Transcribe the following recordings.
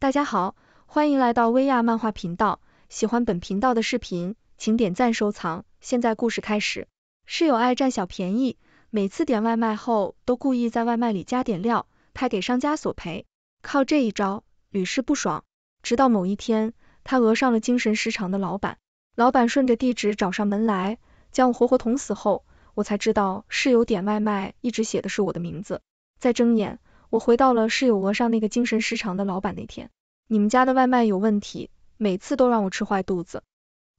大家好，欢迎来到薇娅漫画频道。喜欢本频道的视频，请点赞收藏。现在故事开始。室友爱占小便宜，每次点外卖后都故意在外卖里加点料，拍给商家索赔，靠这一招屡试不爽。直到某一天，他讹上了精神失常的老板，老板顺着地址找上门来，将我活活捅死后，我才知道室友点外卖一直写的是我的名字。再睁眼。我回到了室友讹上那个精神失常的老板那天，你们家的外卖有问题，每次都让我吃坏肚子。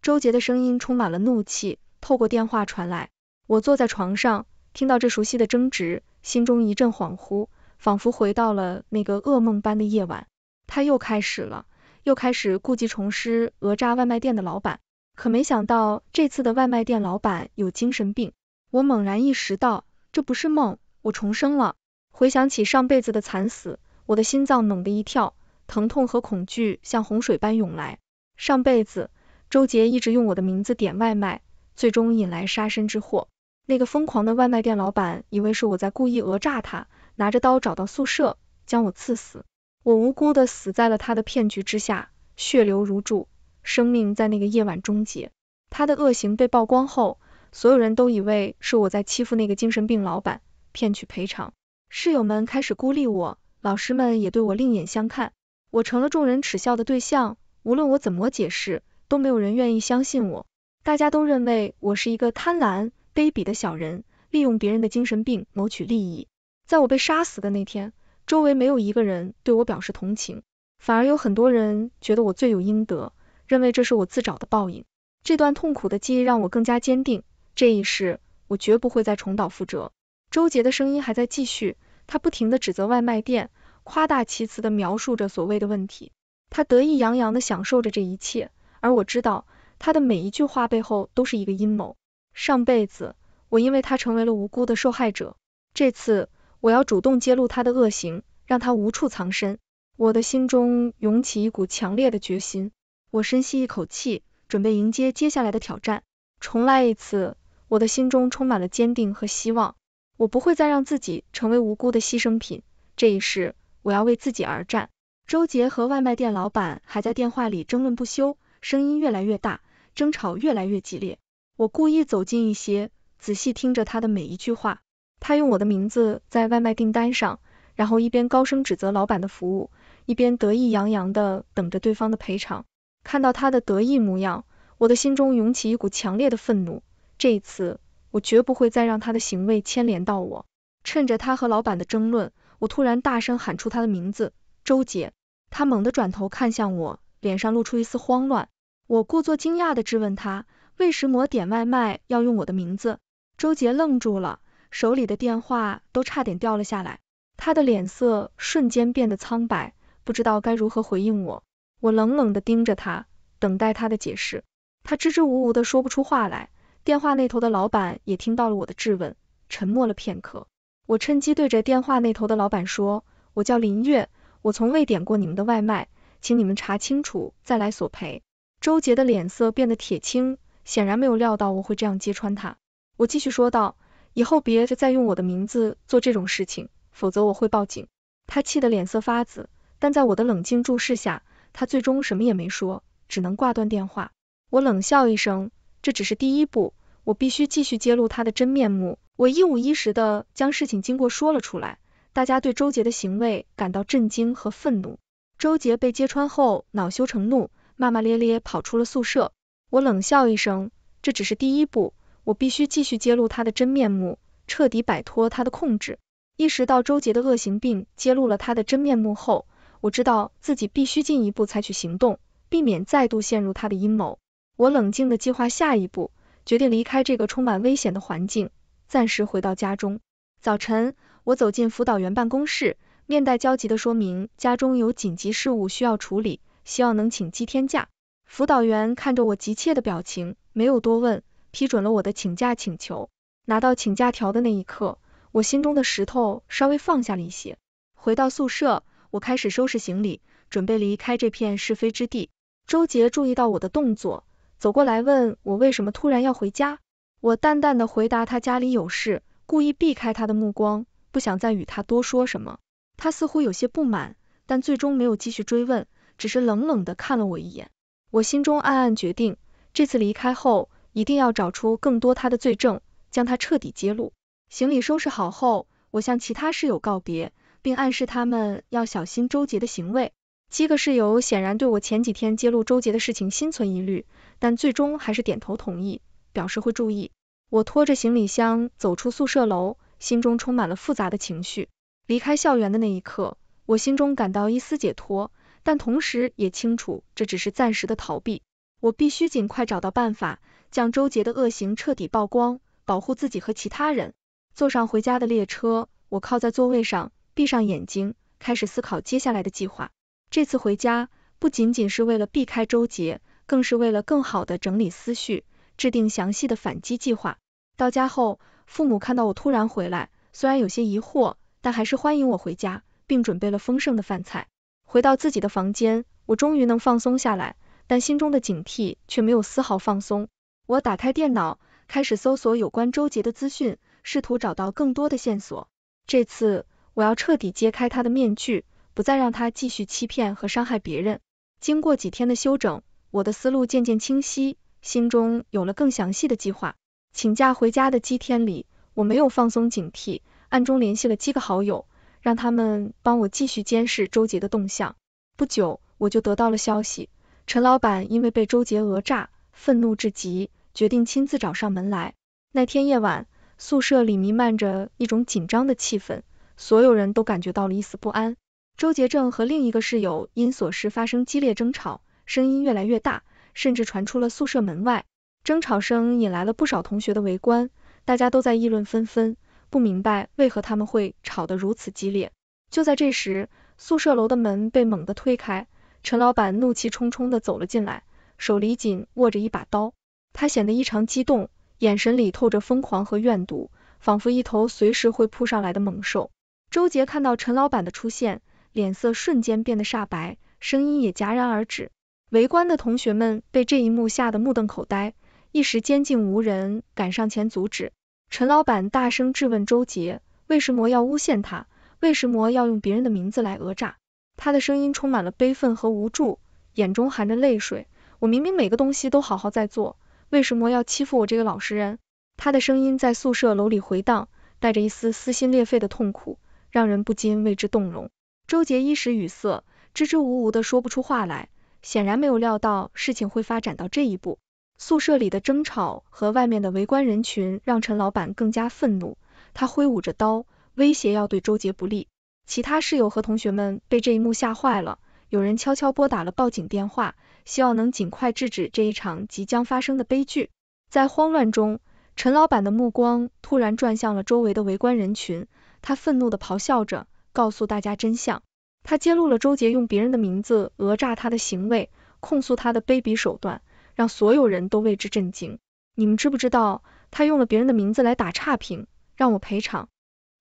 周杰的声音充满了怒气，透过电话传来。我坐在床上，听到这熟悉的争执，心中一阵恍惚，仿佛回到了那个噩梦般的夜晚。他又开始了，又开始故技重施，讹诈外卖店的老板。可没想到这次的外卖店老板有精神病。我猛然意识到，这不是梦，我重生了。回想起上辈子的惨死，我的心脏猛地一跳，疼痛和恐惧像洪水般涌来。上辈子，周杰一直用我的名字点外卖，最终引来杀身之祸。那个疯狂的外卖店老板以为是我在故意讹诈他，拿着刀找到宿舍，将我刺死。我无辜的死在了他的骗局之下，血流如注，生命在那个夜晚终结。他的恶行被曝光后，所有人都以为是我在欺负那个精神病老板，骗取赔偿。室友们开始孤立我，老师们也对我另眼相看，我成了众人耻笑的对象。无论我怎么解释，都没有人愿意相信我。大家都认为我是一个贪婪、卑鄙的小人，利用别人的精神病谋取利益。在我被杀死的那天，周围没有一个人对我表示同情，反而有很多人觉得我罪有应得，认为这是我自找的报应。这段痛苦的记忆让我更加坚定，这一世我绝不会再重蹈覆辙。周杰的声音还在继续，他不停地指责外卖店，夸大其词地描述着所谓的问题，他得意洋洋地享受着这一切，而我知道他的每一句话背后都是一个阴谋。上辈子我因为他成为了无辜的受害者，这次我要主动揭露他的恶行，让他无处藏身。我的心中涌起一股强烈的决心，我深吸一口气，准备迎接接下来的挑战，重来一次，我的心中充满了坚定和希望。我不会再让自己成为无辜的牺牲品，这一世我要为自己而战。周杰和外卖店老板还在电话里争论不休，声音越来越大，争吵越来越激烈。我故意走近一些，仔细听着他的每一句话。他用我的名字在外卖订单上，然后一边高声指责老板的服务，一边得意洋洋地等着对方的赔偿。看到他的得意模样，我的心中涌起一股强烈的愤怒。这一次。我绝不会再让他的行为牵连到我。趁着他和老板的争论，我突然大声喊出他的名字——周杰。他猛地转头看向我，脸上露出一丝慌乱。我故作惊讶地质问他，为什么点外卖要用我的名字？周杰愣住了，手里的电话都差点掉了下来。他的脸色瞬间变得苍白，不知道该如何回应我。我冷冷地盯着他，等待他的解释。他支支吾吾的说不出话来。电话那头的老板也听到了我的质问，沉默了片刻。我趁机对着电话那头的老板说：“我叫林月，我从未点过你们的外卖，请你们查清楚再来索赔。”周杰的脸色变得铁青，显然没有料到我会这样揭穿他。我继续说道：“以后别再用我的名字做这种事情，否则我会报警。”他气得脸色发紫，但在我的冷静注视下，他最终什么也没说，只能挂断电话。我冷笑一声。这只是第一步，我必须继续揭露他的真面目。我一五一十的将事情经过说了出来，大家对周杰的行为感到震惊和愤怒。周杰被揭穿后，恼羞成怒，骂骂咧咧跑出了宿舍。我冷笑一声，这只是第一步，我必须继续揭露他的真面目，彻底摆脱他的控制。意识到周杰的恶行并揭露了他的真面目后，我知道自己必须进一步采取行动，避免再度陷入他的阴谋。我冷静地计划下一步，决定离开这个充满危险的环境，暂时回到家中。早晨，我走进辅导员办公室，面带焦急地说明家中有紧急事务需要处理，希望能请几天假。辅导员看着我急切的表情，没有多问，批准了我的请假请求。拿到请假条的那一刻，我心中的石头稍微放下了一些。回到宿舍，我开始收拾行李，准备离开这片是非之地。周杰注意到我的动作。走过来问我为什么突然要回家，我淡淡的回答他家里有事，故意避开他的目光，不想再与他多说什么。他似乎有些不满，但最终没有继续追问，只是冷冷的看了我一眼。我心中暗暗决定，这次离开后，一定要找出更多他的罪证，将他彻底揭露。行李收拾好后，我向其他室友告别，并暗示他们要小心周杰的行为。几个室友显然对我前几天揭露周杰的事情心存疑虑，但最终还是点头同意，表示会注意。我拖着行李箱走出宿舍楼，心中充满了复杂的情绪。离开校园的那一刻，我心中感到一丝解脱，但同时也清楚这只是暂时的逃避。我必须尽快找到办法，将周杰的恶行彻底曝光，保护自己和其他人。坐上回家的列车，我靠在座位上，闭上眼睛，开始思考接下来的计划。这次回家不仅仅是为了避开周杰，更是为了更好的整理思绪，制定详细的反击计划。到家后，父母看到我突然回来，虽然有些疑惑，但还是欢迎我回家，并准备了丰盛的饭菜。回到自己的房间，我终于能放松下来，但心中的警惕却没有丝毫放松。我打开电脑，开始搜索有关周杰的资讯，试图找到更多的线索。这次，我要彻底揭开他的面具。不再让他继续欺骗和伤害别人。经过几天的休整，我的思路渐渐清晰，心中有了更详细的计划。请假回家的几天里，我没有放松警惕，暗中联系了几个好友，让他们帮我继续监视周杰的动向。不久，我就得到了消息，陈老板因为被周杰讹诈，愤怒至极，决定亲自找上门来。那天夜晚，宿舍里弥漫着一种紧张的气氛，所有人都感觉到了一丝不安。周杰正和另一个室友因琐事发生激烈争吵，声音越来越大，甚至传出了宿舍门外。争吵声引来了不少同学的围观，大家都在议论纷纷，不明白为何他们会吵得如此激烈。就在这时，宿舍楼的门被猛地推开，陈老板怒气冲冲的走了进来，手里紧握着一把刀，他显得异常激动，眼神里透着疯狂和怨毒，仿佛一头随时会扑上来的猛兽。周杰看到陈老板的出现。脸色瞬间变得煞白，声音也戛然而止。围观的同学们被这一幕吓得目瞪口呆，一时间竟无人敢上前阻止。陈老板大声质问周杰：“为什么要诬陷他，为什么要用别人的名字来讹诈。”他的声音充满了悲愤和无助，眼中含着泪水。我明明每个东西都好好在做，为什么要欺负我这个老实人？他的声音在宿舍楼里回荡，带着一丝撕心裂肺的痛苦，让人不禁为之动容。周杰一时语塞，支支吾吾的说不出话来，显然没有料到事情会发展到这一步。宿舍里的争吵和外面的围观人群让陈老板更加愤怒，他挥舞着刀，威胁要对周杰不利。其他室友和同学们被这一幕吓坏了，有人悄悄拨打了报警电话，希望能尽快制止这一场即将发生的悲剧。在慌乱中，陈老板的目光突然转向了周围的围观人群，他愤怒的咆哮着。告诉大家真相，他揭露了周杰用别人的名字讹诈他的行为，控诉他的卑鄙手段，让所有人都为之震惊。你们知不知道他用了别人的名字来打差评，让我赔偿？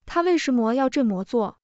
他为什么要这么做？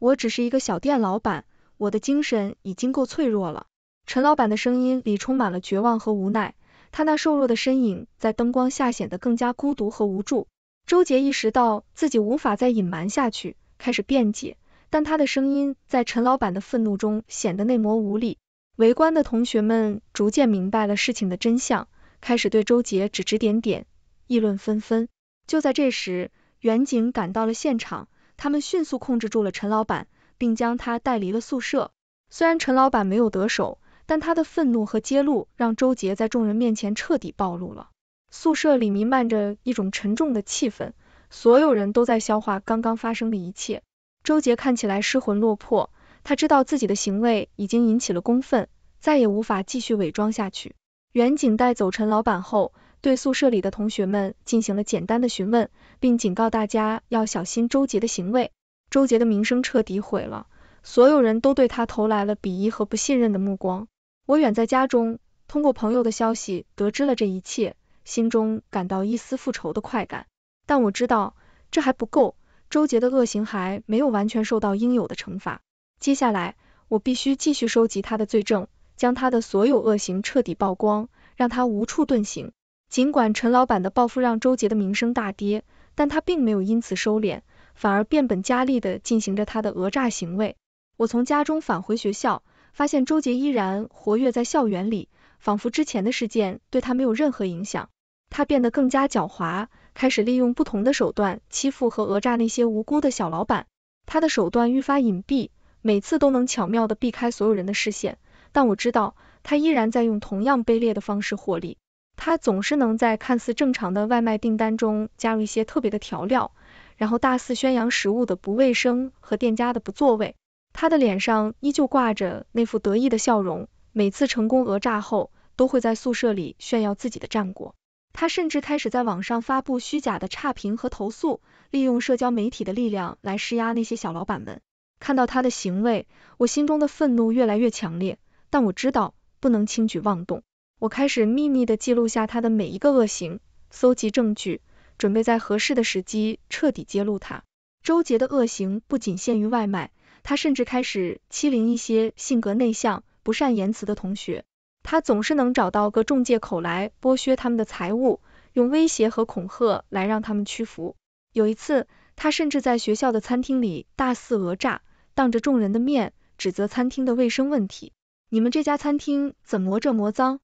我只是一个小店老板，我的精神已经够脆弱了。陈老板的声音里充满了绝望和无奈，他那瘦弱的身影在灯光下显得更加孤独和无助。周杰意识到自己无法再隐瞒下去，开始辩解。但他的声音在陈老板的愤怒中显得那么无力。围观的同学们逐渐明白了事情的真相，开始对周杰指指点点，议论纷纷。就在这时，远景赶到了现场，他们迅速控制住了陈老板，并将他带离了宿舍。虽然陈老板没有得手，但他的愤怒和揭露让周杰在众人面前彻底暴露了。宿舍里弥漫着一种沉重的气氛，所有人都在消化刚刚发生的一切。周杰看起来失魂落魄，他知道自己的行为已经引起了公愤，再也无法继续伪装下去。远景带走陈老板后，对宿舍里的同学们进行了简单的询问，并警告大家要小心周杰的行为。周杰的名声彻底毁了，所有人都对他投来了鄙夷和不信任的目光。我远在家中，通过朋友的消息得知了这一切，心中感到一丝复仇的快感，但我知道这还不够。周杰的恶行还没有完全受到应有的惩罚，接下来我必须继续收集他的罪证，将他的所有恶行彻底曝光，让他无处遁形。尽管陈老板的报复让周杰的名声大跌，但他并没有因此收敛，反而变本加厉地进行着他的讹诈行为。我从家中返回学校，发现周杰依然活跃在校园里，仿佛之前的事件对他没有任何影响。他变得更加狡猾。开始利用不同的手段欺负和讹诈那些无辜的小老板，他的手段愈发隐蔽，每次都能巧妙的避开所有人的视线。但我知道，他依然在用同样卑劣的方式获利。他总是能在看似正常的外卖订单中加入一些特别的调料，然后大肆宣扬食物的不卫生和店家的不作为。他的脸上依旧挂着那副得意的笑容，每次成功讹诈后，都会在宿舍里炫耀自己的战果。他甚至开始在网上发布虚假的差评和投诉，利用社交媒体的力量来施压那些小老板们。看到他的行为，我心中的愤怒越来越强烈，但我知道不能轻举妄动。我开始秘密的记录下他的每一个恶行，搜集证据，准备在合适的时机彻底揭露他。周杰的恶行不仅限于外卖，他甚至开始欺凌一些性格内向、不善言辞的同学。他总是能找到个众借口来剥削他们的财物，用威胁和恐吓来让他们屈服。有一次，他甚至在学校的餐厅里大肆讹诈，当着众人的面指责餐厅的卫生问题：“你们这家餐厅怎么这么脏？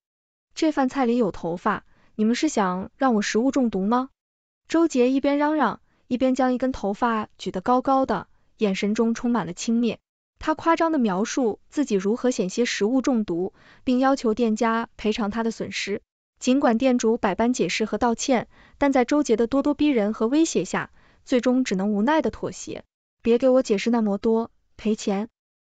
这饭菜里有头发，你们是想让我食物中毒吗？”周杰一边嚷嚷，一边将一根头发举得高高的，眼神中充满了轻蔑。他夸张的描述自己如何险些食物中毒，并要求店家赔偿他的损失。尽管店主百般解释和道歉，但在周杰的咄咄逼人和威胁下，最终只能无奈地妥协。别给我解释那么多，赔钱。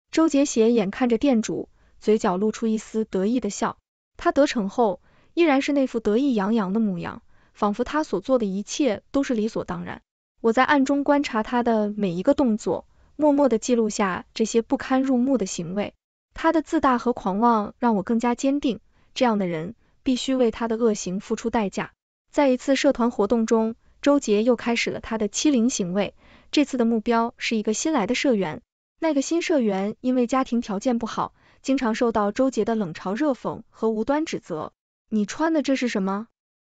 周杰斜眼看着店主，嘴角露出一丝得意的笑。他得逞后，依然是那副得意洋洋的模样，仿佛他所做的一切都是理所当然。我在暗中观察他的每一个动作。默默地记录下这些不堪入目的行为。他的自大和狂妄让我更加坚定，这样的人必须为他的恶行付出代价。在一次社团活动中，周杰又开始了他的欺凌行为。这次的目标是一个新来的社员。那个新社员因为家庭条件不好，经常受到周杰的冷嘲热讽和无端指责。你穿的这是什么？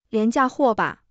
廉价货吧？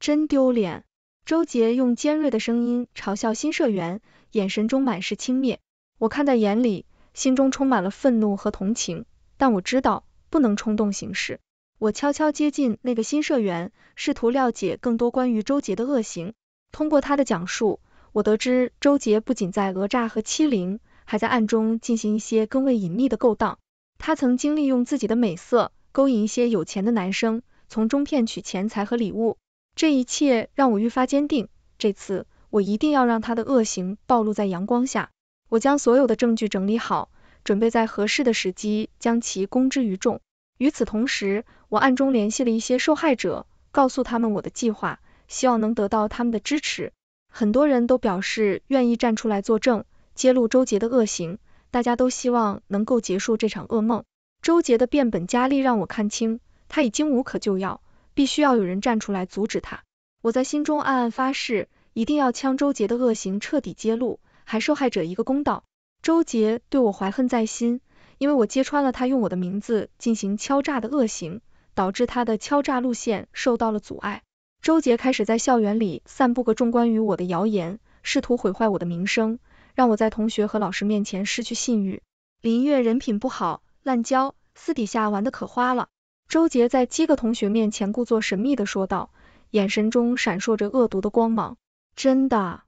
真丢脸！周杰用尖锐的声音嘲笑新社员。眼神中满是轻蔑，我看在眼里，心中充满了愤怒和同情，但我知道不能冲动行事。我悄悄接近那个新社员，试图了解更多关于周杰的恶行。通过他的讲述，我得知周杰不仅在讹诈和欺凌，还在暗中进行一些更为隐秘的勾当。他曾经利用自己的美色，勾引一些有钱的男生，从中骗取钱财和礼物。这一切让我愈发坚定，这次。我一定要让他的恶行暴露在阳光下。我将所有的证据整理好，准备在合适的时机将其公之于众。与此同时，我暗中联系了一些受害者，告诉他们我的计划，希望能得到他们的支持。很多人都表示愿意站出来作证，揭露周杰的恶行。大家都希望能够结束这场噩梦。周杰的变本加厉让我看清，他已经无可救药，必须要有人站出来阻止他。我在心中暗暗发誓。一定要将周杰的恶行彻底揭露，还受害者一个公道。周杰对我怀恨在心，因为我揭穿了他用我的名字进行敲诈的恶行，导致他的敲诈路线受到了阻碍。周杰开始在校园里散布个重关于我的谣言，试图毁坏我的名声，让我在同学和老师面前失去信誉。林月人品不好，滥交，私底下玩的可花了。周杰在七个同学面前故作神秘的说道，眼神中闪烁着恶毒的光芒。真的，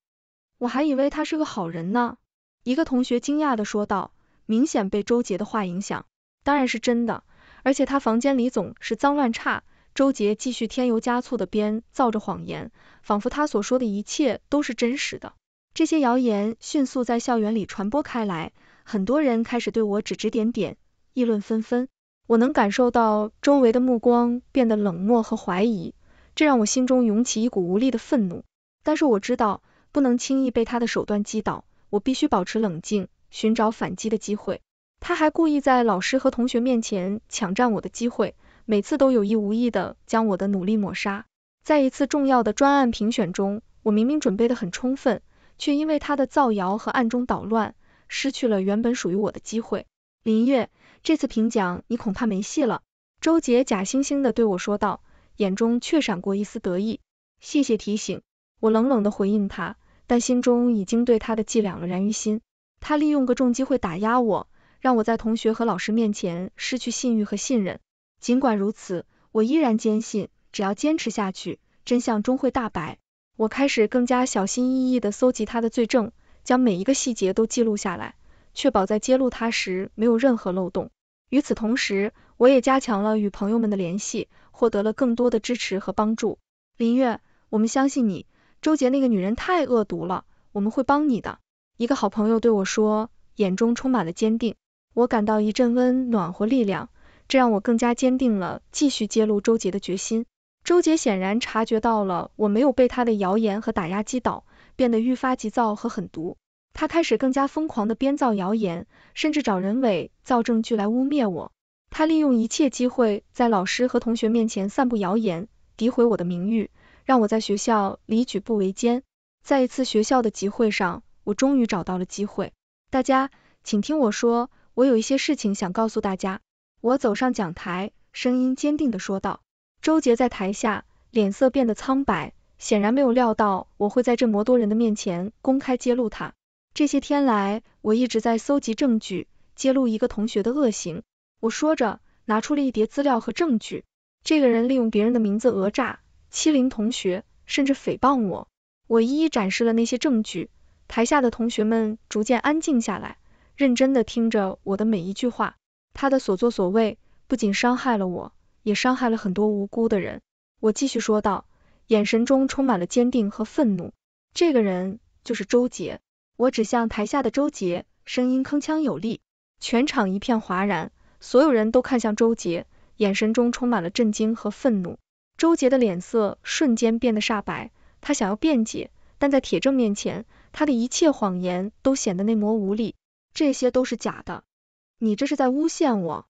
我还以为他是个好人呢。一个同学惊讶地说道，明显被周杰的话影响。当然是真的，而且他房间里总是脏乱差。周杰继续添油加醋地编造着谎言，仿佛他所说的一切都是真实的。这些谣言迅速在校园里传播开来，很多人开始对我指指点点，议论纷纷。我能感受到周围的目光变得冷漠和怀疑，这让我心中涌起一股无力的愤怒。但是我知道不能轻易被他的手段击倒，我必须保持冷静，寻找反击的机会。他还故意在老师和同学面前抢占我的机会，每次都有意无意的将我的努力抹杀。在一次重要的专案评选中，我明明准备的很充分，却因为他的造谣和暗中捣乱，失去了原本属于我的机会。林月，这次评奖你恐怕没戏了。”周杰假惺惺的对我说道，眼中却闪过一丝得意。谢谢提醒。我冷冷的回应他，但心中已经对他的伎俩了然于心。他利用个重机会打压我，让我在同学和老师面前失去信誉和信任。尽管如此，我依然坚信，只要坚持下去，真相终会大白。我开始更加小心翼翼的搜集他的罪证，将每一个细节都记录下来，确保在揭露他时没有任何漏洞。与此同时，我也加强了与朋友们的联系，获得了更多的支持和帮助。林月，我们相信你。周杰那个女人太恶毒了，我们会帮你的。一个好朋友对我说，眼中充满了坚定。我感到一阵温暖和力量，这让我更加坚定了继续揭露周杰的决心。周杰显然察觉到了，我没有被他的谣言和打压击倒，变得愈发急躁和狠毒。他开始更加疯狂地编造谣言，甚至找人伪造证据来污蔑我。他利用一切机会在老师和同学面前散布谣言，诋毁我的名誉。让我在学校里举步维艰。在一次学校的集会上，我终于找到了机会。大家，请听我说，我有一些事情想告诉大家。我走上讲台，声音坚定地说道。周杰在台下脸色变得苍白，显然没有料到我会在这么多人的面前公开揭露他。这些天来，我一直在搜集证据，揭露一个同学的恶行。我说着，拿出了一叠资料和证据。这个人利用别人的名字讹诈。欺凌同学，甚至诽谤我，我一一展示了那些证据。台下的同学们逐渐安静下来，认真地听着我的每一句话。他的所作所为不仅伤害了我，也伤害了很多无辜的人。我继续说道，眼神中充满了坚定和愤怒。这个人就是周杰。我指向台下的周杰，声音铿锵有力，全场一片哗然。所有人都看向周杰，眼神中充满了震惊和愤怒。周杰的脸色瞬间变得煞白，他想要辩解，但在铁证面前，他的一切谎言都显得那么无力。这些都是假的，你这是在诬陷我！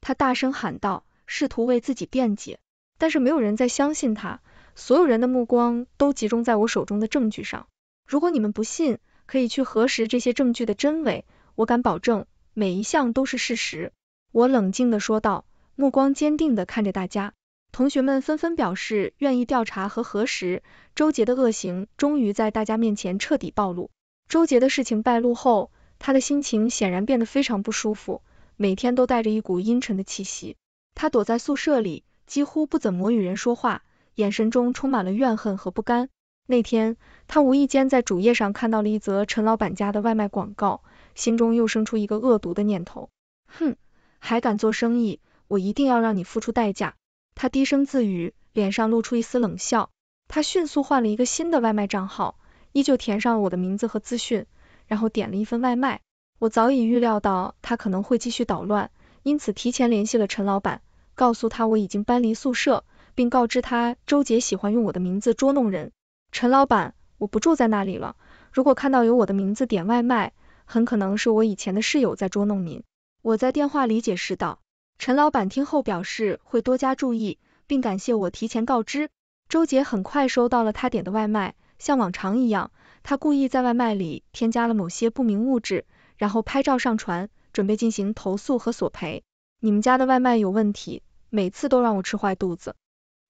他大声喊道，试图为自己辩解，但是没有人再相信他，所有人的目光都集中在我手中的证据上。如果你们不信，可以去核实这些证据的真伪，我敢保证，每一项都是事实。我冷静的说道，目光坚定的看着大家。同学们纷纷表示愿意调查和核实周杰的恶行，终于在大家面前彻底暴露。周杰的事情败露后，他的心情显然变得非常不舒服，每天都带着一股阴沉的气息。他躲在宿舍里，几乎不怎么与人说话，眼神中充满了怨恨和不甘。那天，他无意间在主页上看到了一则陈老板家的外卖广告，心中又生出一个恶毒的念头：哼，还敢做生意，我一定要让你付出代价。他低声自语，脸上露出一丝冷笑。他迅速换了一个新的外卖账号，依旧填上了我的名字和资讯，然后点了一份外卖。我早已预料到他可能会继续捣乱，因此提前联系了陈老板，告诉他我已经搬离宿舍，并告知他周杰喜欢用我的名字捉弄人。陈老板，我不住在那里了，如果看到有我的名字点外卖，很可能是我以前的室友在捉弄您。我在电话里解释道。陈老板听后表示会多加注意，并感谢我提前告知。周杰很快收到了他点的外卖，像往常一样，他故意在外卖里添加了某些不明物质，然后拍照上传，准备进行投诉和索赔。你们家的外卖有问题，每次都让我吃坏肚子。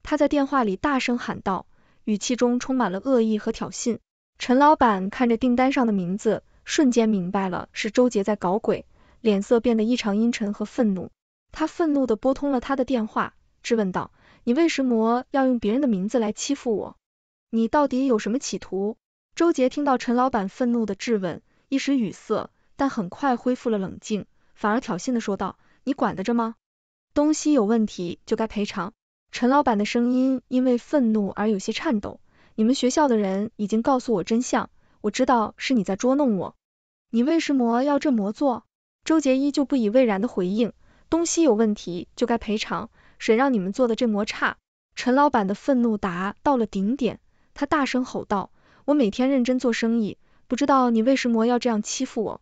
他在电话里大声喊道，语气中充满了恶意和挑衅。陈老板看着订单上的名字，瞬间明白了是周杰在搞鬼，脸色变得异常阴沉和愤怒。他愤怒地拨通了他的电话，质问道：“你为什么要用别人的名字来欺负我？你到底有什么企图？”周杰听到陈老板愤怒的质问，一时语塞，但很快恢复了冷静，反而挑衅的说道：“你管得着吗？东西有问题就该赔偿。”陈老板的声音因为愤怒而有些颤抖：“你们学校的人已经告诉我真相，我知道是你在捉弄我，你为什么要这么做？”周杰依旧不以为然的回应。东西有问题就该赔偿，谁让你们做的这么差？陈老板的愤怒达到了顶点，他大声吼道：“我每天认真做生意，不知道你为什么要这样欺负我？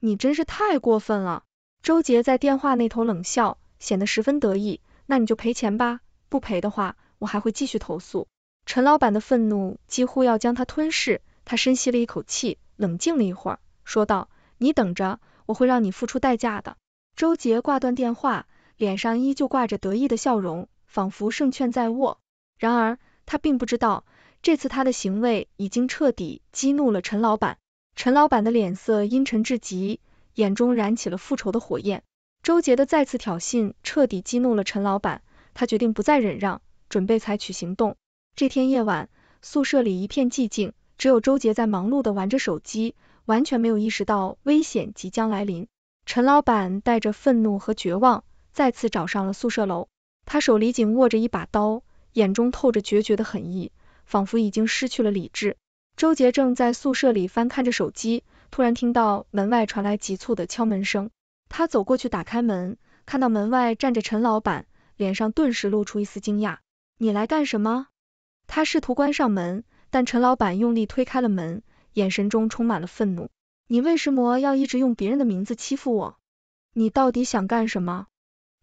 你真是太过分了！”周杰在电话那头冷笑，显得十分得意。那你就赔钱吧，不赔的话，我还会继续投诉。陈老板的愤怒几乎要将他吞噬，他深吸了一口气，冷静了一会儿，说道：“你等着，我会让你付出代价的。”周杰挂断电话，脸上依旧挂着得意的笑容，仿佛胜券在握。然而，他并不知道，这次他的行为已经彻底激怒了陈老板。陈老板的脸色阴沉至极，眼中燃起了复仇的火焰。周杰的再次挑衅彻底激怒了陈老板，他决定不再忍让，准备采取行动。这天夜晚，宿舍里一片寂静，只有周杰在忙碌的玩着手机，完全没有意识到危险即将来临。陈老板带着愤怒和绝望，再次找上了宿舍楼。他手里紧握着一把刀，眼中透着决绝的狠意，仿佛已经失去了理智。周杰正在宿舍里翻看着手机，突然听到门外传来急促的敲门声。他走过去打开门，看到门外站着陈老板，脸上顿时露出一丝惊讶：“你来干什么？”他试图关上门，但陈老板用力推开了门，眼神中充满了愤怒。你为什么要一直用别人的名字欺负我？你到底想干什么？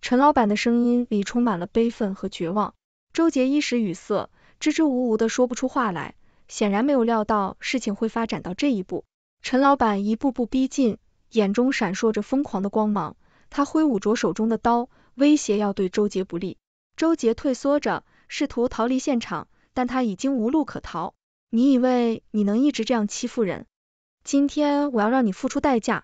陈老板的声音里充满了悲愤和绝望。周杰一时语塞，支支吾吾的说不出话来，显然没有料到事情会发展到这一步。陈老板一步步逼近，眼中闪烁着疯狂的光芒，他挥舞着手中的刀，威胁要对周杰不利。周杰退缩着，试图逃离现场，但他已经无路可逃。你以为你能一直这样欺负人？今天我要让你付出代价！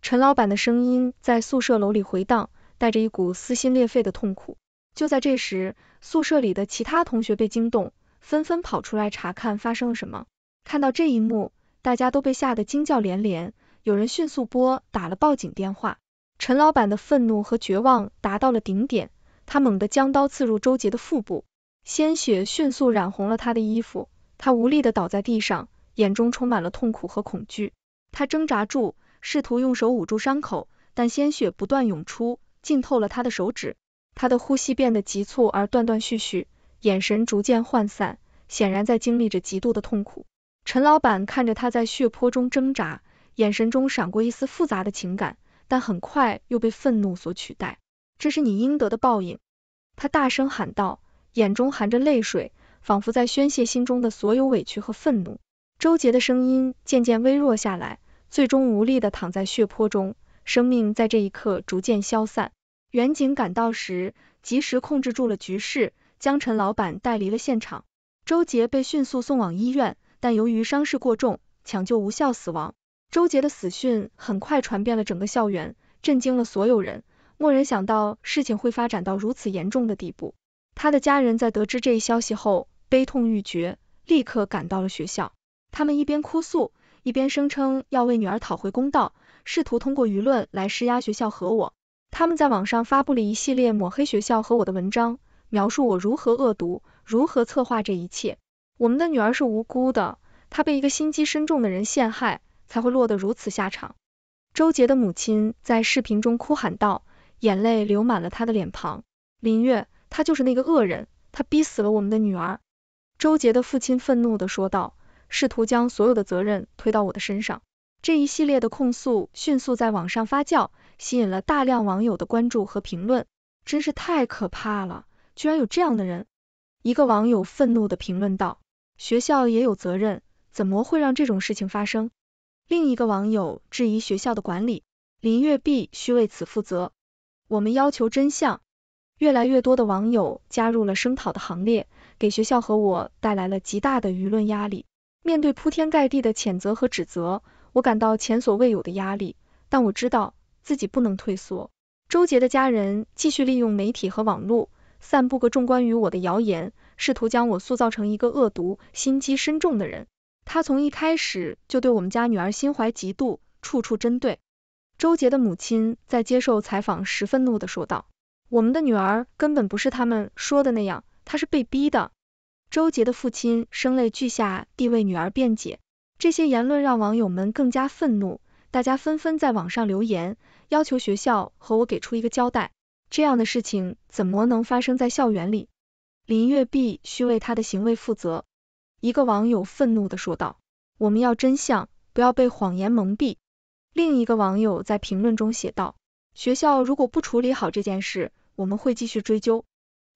陈老板的声音在宿舍楼里回荡，带着一股撕心裂肺的痛苦。就在这时，宿舍里的其他同学被惊动，纷纷跑出来查看发生了什么。看到这一幕，大家都被吓得惊叫连连。有人迅速拨打了报警电话。陈老板的愤怒和绝望达到了顶点，他猛地将刀刺入周杰的腹部，鲜血迅速染红了他的衣服，他无力的倒在地上。眼中充满了痛苦和恐惧，他挣扎住，试图用手捂住伤口，但鲜血不断涌出，浸透了他的手指。他的呼吸变得急促而断断续续，眼神逐渐涣散，显然在经历着极度的痛苦。陈老板看着他在血泊中挣扎，眼神中闪过一丝复杂的情感，但很快又被愤怒所取代。这是你应得的报应！他大声喊道，眼中含着泪水，仿佛在宣泄心中的所有委屈和愤怒。周杰的声音渐渐微弱下来，最终无力的躺在血泊中，生命在这一刻逐渐消散。远警赶到时，及时控制住了局势，将陈老板带离了现场。周杰被迅速送往医院，但由于伤势过重，抢救无效死亡。周杰的死讯很快传遍了整个校园，震惊了所有人。莫人想到事情会发展到如此严重的地步，他的家人在得知这一消息后，悲痛欲绝，立刻赶到了学校。他们一边哭诉，一边声称要为女儿讨回公道，试图通过舆论来施压学校和我。他们在网上发布了一系列抹黑学校和我的文章，描述我如何恶毒，如何策划这一切。我们的女儿是无辜的，她被一个心机深重的人陷害，才会落得如此下场。周杰的母亲在视频中哭喊道，眼泪流满了她的脸庞。林月，他就是那个恶人，他逼死了我们的女儿。周杰的父亲愤怒的说道。试图将所有的责任推到我的身上，这一系列的控诉迅速在网上发酵，吸引了大量网友的关注和评论，真是太可怕了！居然有这样的人！一个网友愤怒地评论道：“学校也有责任，怎么会让这种事情发生？”另一个网友质疑学校的管理：“林月碧需为此负责。”我们要求真相。越来越多的网友加入了声讨的行列，给学校和我带来了极大的舆论压力。面对铺天盖地的谴责和指责，我感到前所未有的压力，但我知道自己不能退缩。周杰的家人继续利用媒体和网络散布个种关于我的谣言，试图将我塑造成一个恶毒、心机深重的人。他从一开始就对我们家女儿心怀嫉妒，处处针对。周杰的母亲在接受采访时愤怒的说道：“我们的女儿根本不是他们说的那样，她是被逼的。”周杰的父亲声泪俱下地为女儿辩解，这些言论让网友们更加愤怒，大家纷纷在网上留言，要求学校和我给出一个交代。这样的事情怎么能发生在校园里？林月碧需为他的行为负责。一个网友愤怒的说道：“我们要真相，不要被谎言蒙蔽。”另一个网友在评论中写道：“学校如果不处理好这件事，我们会继续追究。”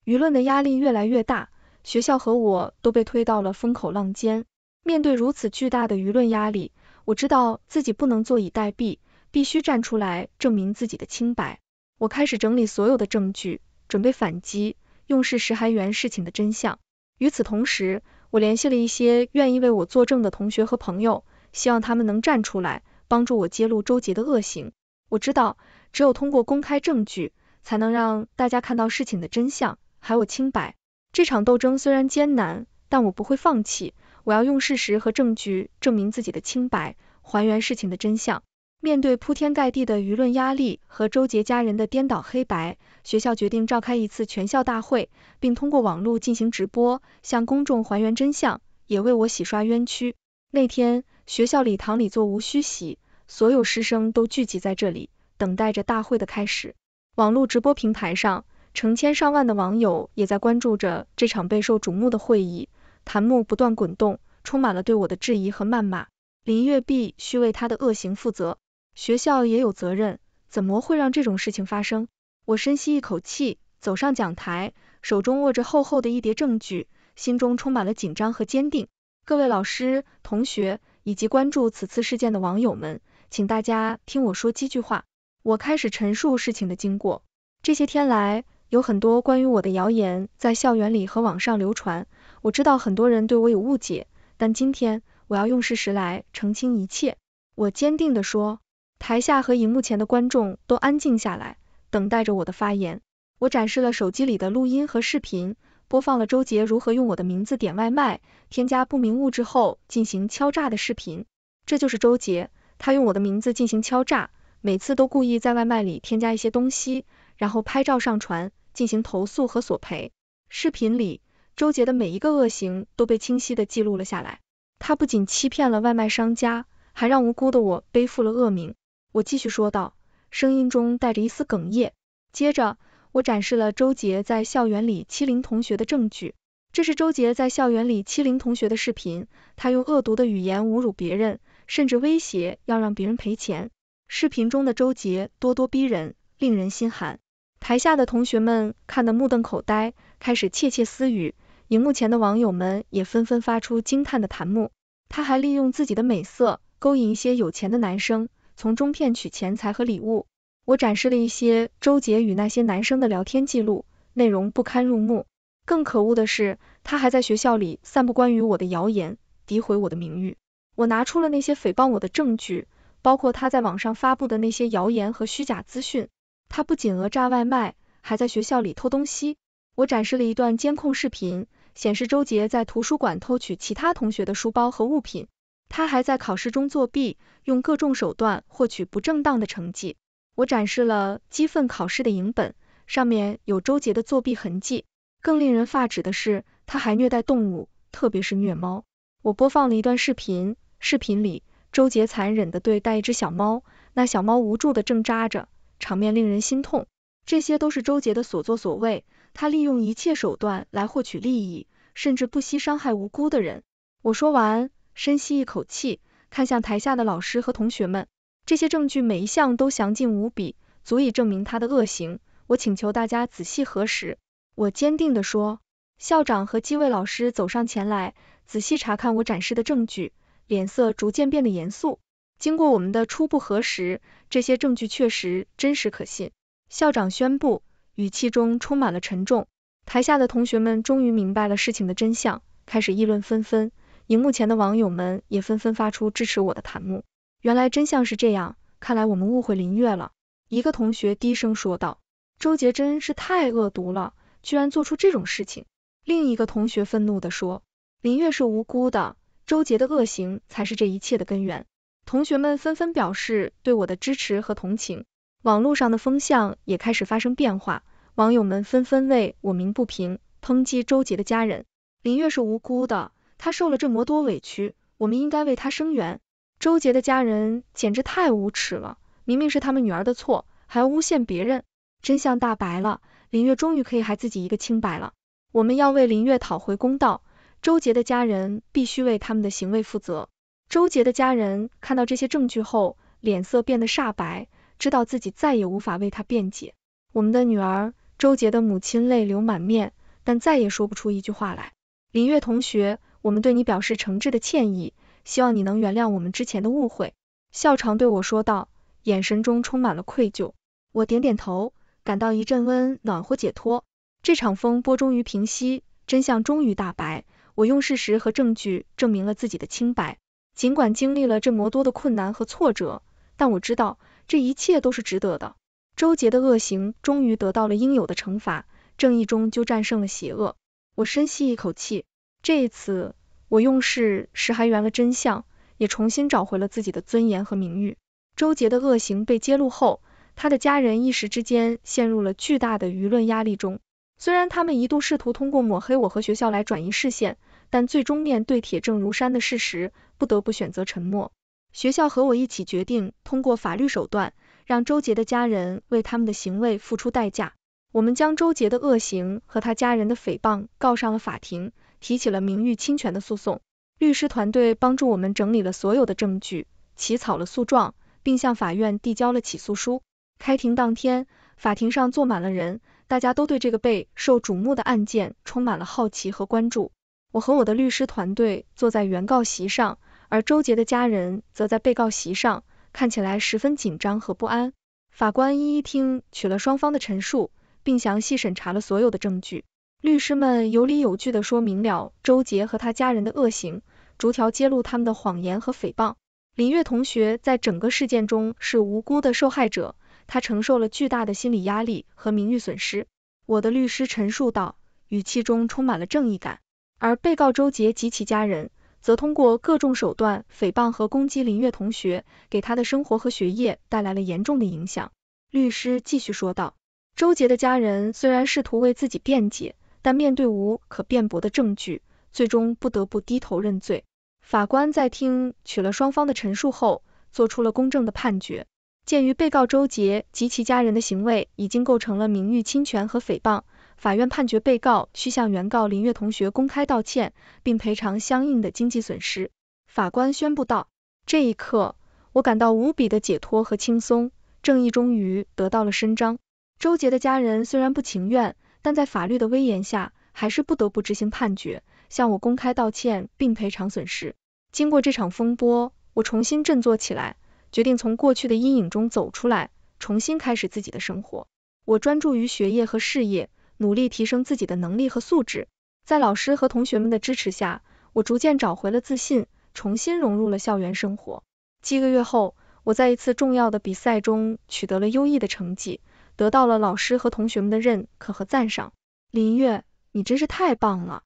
舆论的压力越来越大。学校和我都被推到了风口浪尖，面对如此巨大的舆论压力，我知道自己不能坐以待毙，必须站出来证明自己的清白。我开始整理所有的证据，准备反击，用事实还原事情的真相。与此同时，我联系了一些愿意为我作证的同学和朋友，希望他们能站出来帮助我揭露周杰的恶行。我知道，只有通过公开证据，才能让大家看到事情的真相，还我清白。这场斗争虽然艰难，但我不会放弃。我要用事实和证据证明自己的清白，还原事情的真相。面对铺天盖地的舆论压力和周杰家人的颠倒黑白，学校决定召开一次全校大会，并通过网络进行直播，向公众还原真相，也为我洗刷冤屈。那天，学校礼堂里座无虚席，所有师生都聚集在这里，等待着大会的开始。网络直播平台上。成千上万的网友也在关注着这场备受瞩目的会议，弹幕不断滚动，充满了对我的质疑和谩骂。林月碧需为他的恶行负责，学校也有责任，怎么会让这种事情发生？我深吸一口气，走上讲台，手中握着厚厚的一叠证据，心中充满了紧张和坚定。各位老师、同学以及关注此次事件的网友们，请大家听我说几句话。我开始陈述事情的经过，这些天来。有很多关于我的谣言在校园里和网上流传，我知道很多人对我有误解，但今天我要用事实来澄清一切。我坚定地说，台下和荧幕前的观众都安静下来，等待着我的发言。我展示了手机里的录音和视频，播放了周杰如何用我的名字点外卖，添加不明物质后进行敲诈的视频。这就是周杰，他用我的名字进行敲诈，每次都故意在外卖里添加一些东西，然后拍照上传。进行投诉和索赔。视频里，周杰的每一个恶行都被清晰的记录了下来。他不仅欺骗了外卖商家，还让无辜的我背负了恶名。我继续说道，声音中带着一丝哽咽。接着，我展示了周杰在校园里欺凌同学的证据。这是周杰在校园里欺凌同学的视频，他用恶毒的语言侮辱别人，甚至威胁要让别人赔钱。视频中的周杰咄咄逼人，令人心寒。台下的同学们看得目瞪口呆，开始窃窃私语。荧幕前的网友们也纷纷发出惊叹的弹幕。他还利用自己的美色勾引一些有钱的男生，从中骗取钱财和礼物。我展示了一些周杰与那些男生的聊天记录，内容不堪入目。更可恶的是，他还在学校里散布关于我的谣言，诋毁我的名誉。我拿出了那些诽谤我的证据，包括他在网上发布的那些谣言和虚假资讯。他不仅讹诈外卖，还在学校里偷东西。我展示了一段监控视频，显示周杰在图书馆偷取其他同学的书包和物品。他还在考试中作弊，用各种手段获取不正当的成绩。我展示了积愤考试的影本，上面有周杰的作弊痕迹。更令人发指的是，他还虐待动物，特别是虐猫。我播放了一段视频，视频里周杰残忍地对待一只小猫，那小猫无助地挣扎着。场面令人心痛，这些都是周杰的所作所为，他利用一切手段来获取利益，甚至不惜伤害无辜的人。我说完，深吸一口气，看向台下的老师和同学们，这些证据每一项都详尽无比，足以证明他的恶行。我请求大家仔细核实。我坚定地说。校长和几位老师走上前来，仔细查看我展示的证据，脸色逐渐变得严肃。经过我们的初步核实，这些证据确实真实可信。校长宣布，语气中充满了沉重。台下的同学们终于明白了事情的真相，开始议论纷纷。荧幕前的网友们也纷纷发出支持我的弹幕。原来真相是这样，看来我们误会林月了。一个同学低声说道。周杰真是太恶毒了，居然做出这种事情。另一个同学愤怒地说，林月是无辜的，周杰的恶行才是这一切的根源。同学们纷纷表示对我的支持和同情，网络上的风向也开始发生变化，网友们纷纷为我鸣不平，抨击周杰的家人。林月是无辜的，她受了这么多委屈，我们应该为她声援。周杰的家人简直太无耻了，明明是他们女儿的错，还要诬陷别人。真相大白了，林月终于可以还自己一个清白了，我们要为林月讨回公道，周杰的家人必须为他们的行为负责。周杰的家人看到这些证据后，脸色变得煞白，知道自己再也无法为他辩解。我们的女儿周杰的母亲泪流满面，但再也说不出一句话来。林月同学，我们对你表示诚挚的歉意，希望你能原谅我们之前的误会。校长对我说道，眼神中充满了愧疚。我点点头，感到一阵温暖和解脱。这场风波终于平息，真相终于大白。我用事实和证据证明了自己的清白。尽管经历了这么多的困难和挫折，但我知道这一切都是值得的。周杰的恶行终于得到了应有的惩罚，正义终究战胜了邪恶。我深吸一口气，这一次我用事实还原了真相，也重新找回了自己的尊严和名誉。周杰的恶行被揭露后，他的家人一时之间陷入了巨大的舆论压力中。虽然他们一度试图通过抹黑我和学校来转移视线。但最终面对铁证如山的事实，不得不选择沉默。学校和我一起决定通过法律手段，让周杰的家人为他们的行为付出代价。我们将周杰的恶行和他家人的诽谤告上了法庭，提起了名誉侵权的诉讼。律师团队帮助我们整理了所有的证据，起草了诉状，并向法院递交了起诉书。开庭当天，法庭上坐满了人，大家都对这个备受瞩目的案件充满了好奇和关注。我和我的律师团队坐在原告席上，而周杰的家人则在被告席上，看起来十分紧张和不安。法官一一听取了双方的陈述，并详细审查了所有的证据。律师们有理有据的说明了周杰和他家人的恶行，逐条揭露他们的谎言和诽谤。林月同学在整个事件中是无辜的受害者，他承受了巨大的心理压力和名誉损失。我的律师陈述道，语气中充满了正义感。而被告周杰及其家人则通过各种手段诽谤和攻击林月同学，给他的生活和学业带来了严重的影响。律师继续说道：“周杰的家人虽然试图为自己辩解，但面对无可辩驳的证据，最终不得不低头认罪。”法官在听取了双方的陈述后，做出了公正的判决。鉴于被告周杰及其家人的行为已经构成了名誉侵权和诽谤。法院判决被告需向原告林月同学公开道歉，并赔偿相应的经济损失。法官宣布道，这一刻我感到无比的解脱和轻松，正义终于得到了伸张。周杰的家人虽然不情愿，但在法律的威严下，还是不得不执行判决，向我公开道歉并赔偿损失。经过这场风波，我重新振作起来，决定从过去的阴影中走出来，重新开始自己的生活。我专注于学业和事业。努力提升自己的能力和素质，在老师和同学们的支持下，我逐渐找回了自信，重新融入了校园生活。几个月后，我在一次重要的比赛中取得了优异的成绩，得到了老师和同学们的认可和赞赏。林月，你真是太棒了！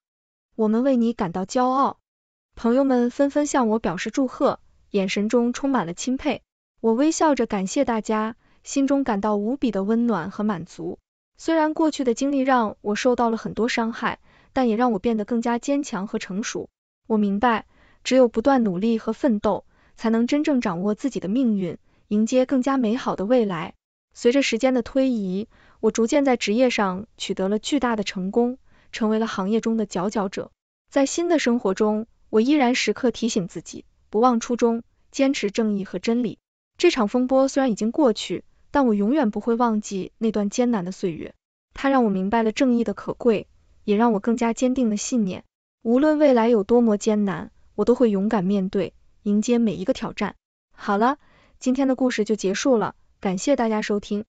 我们为你感到骄傲。朋友们纷纷向我表示祝贺，眼神中充满了钦佩。我微笑着感谢大家，心中感到无比的温暖和满足。虽然过去的经历让我受到了很多伤害，但也让我变得更加坚强和成熟。我明白，只有不断努力和奋斗，才能真正掌握自己的命运，迎接更加美好的未来。随着时间的推移，我逐渐在职业上取得了巨大的成功，成为了行业中的佼佼者。在新的生活中，我依然时刻提醒自己，不忘初衷，坚持正义和真理。这场风波虽然已经过去。但我永远不会忘记那段艰难的岁月，它让我明白了正义的可贵，也让我更加坚定了信念。无论未来有多么艰难，我都会勇敢面对，迎接每一个挑战。好了，今天的故事就结束了，感谢大家收听。